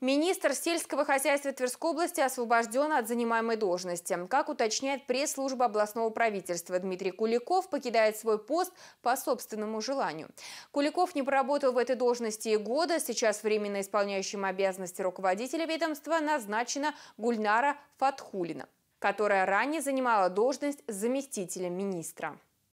Министр сельского хозяйства Тверской области освобожден от занимаемой должности. Как уточняет пресс-служба областного правительства, Дмитрий Куликов покидает свой пост по собственному желанию. Куликов не проработал в этой должности и года. Сейчас временно исполняющим обязанности руководителя ведомства назначена Гульнара Фатхулина, которая ранее занимала должность заместителя министра.